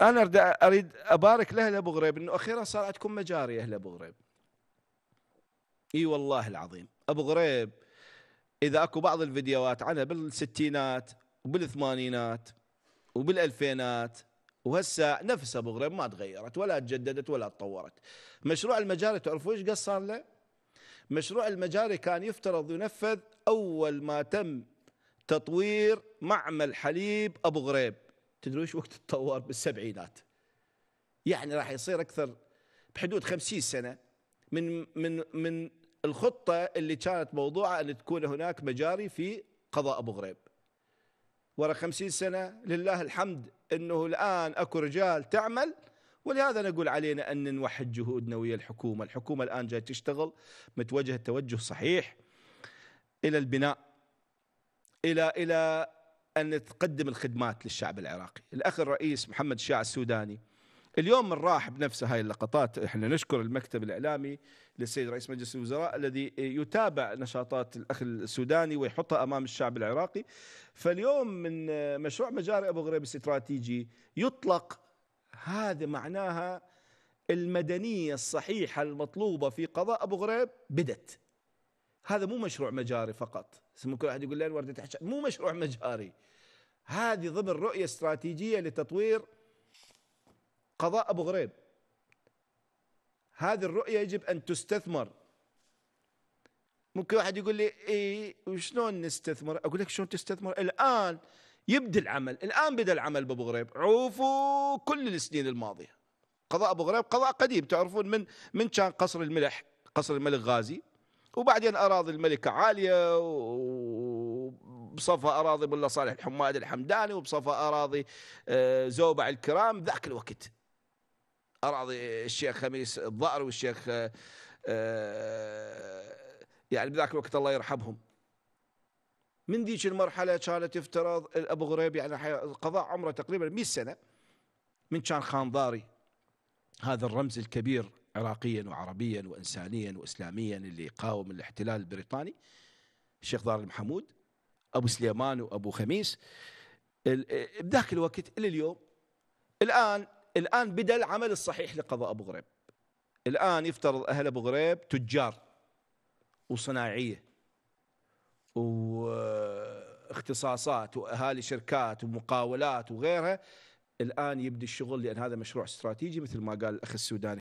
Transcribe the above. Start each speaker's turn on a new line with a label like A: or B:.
A: انا اريد ابارك لاهل ابو غريب انه اخيرا صار عندكم مجاري اهل ابو غريب اي والله العظيم ابو غريب اذا اكو بعض الفيديوهات عنها بالستينات وبالثمانينات وبالالفينات وهسه نفس ابو غريب ما تغيرت ولا تجددت ولا تطورت مشروع المجاري تعرفوا ايش قص صار له مشروع المجاري كان يفترض ينفذ اول ما تم تطوير معمل حليب ابو غريب تدري ايش وقت تطور بالسبعينات يعني راح يصير اكثر بحدود خمسين سنه من من من الخطه اللي كانت موضوعه ان تكون هناك مجاري في قضاء ابو غريب ورا خمسين سنه لله الحمد انه الان اكو رجال تعمل ولهذا نقول علينا ان نوحد جهودنا ويا الحكومه، الحكومه الان جاي تشتغل متوجهه توجه صحيح الى البناء الى الى أن تقدم الخدمات للشعب العراقي الأخ الرئيس محمد شاع السوداني اليوم من راح بنفسه هاي اللقطات احنا نشكر المكتب الإعلامي للسيد رئيس مجلس الوزراء الذي يتابع نشاطات الأخ السوداني ويحطها أمام الشعب العراقي فاليوم من مشروع مجاري أبو غريب الاستراتيجي يطلق هذا معناها المدنية الصحيحة المطلوبة في قضاء أبو غريب بدت هذا مو مشروع مجاري فقط ممكن كل واحد يقول لي وردة تحت مو مشروع مجاري هذه ضمن رؤية استراتيجية لتطوير قضاء أبو غريب هذه الرؤية يجب أن تستثمر ممكن واحد يقول لي اي وشلون نستثمر؟ اقول لك شلون تستثمر؟ الان يبدا العمل، الان بدا العمل بابو غريب، عوفوا كل السنين الماضيه. قضاء ابو غريب قضاء قديم تعرفون من من كان قصر الملح قصر الملك غازي وبعدين أراضي الملكة عالية وبصفى أراضي ملا صالح الحماد الحمداني وبصفى أراضي آه، زوبع الكرام ذاك الوقت أراضي الشيخ خميس الضأر والشيخ آه، آه، يعني بذاك الوقت الله يرحمهم من ذيك المرحلة كانت يفترض أبو غريب يعني قضاء عمره تقريبا 100 سنة من كان خانضاري هذا الرمز الكبير عراقيا وعربيا وإنسانيا وإسلاميا اللي قاوم الاحتلال البريطاني الشيخ ضار المحمود أبو سليمان وأبو خميس بذاك الوقت إلى اليوم الآن الآن بدأ العمل الصحيح لقضاء أبو غريب الآن يفترض أهل أبو غريب تجار وصناعية واختصاصات وأهالي شركات ومقاولات وغيرها الآن يبدا الشغل لأن هذا مشروع استراتيجي مثل ما قال الأخ السوداني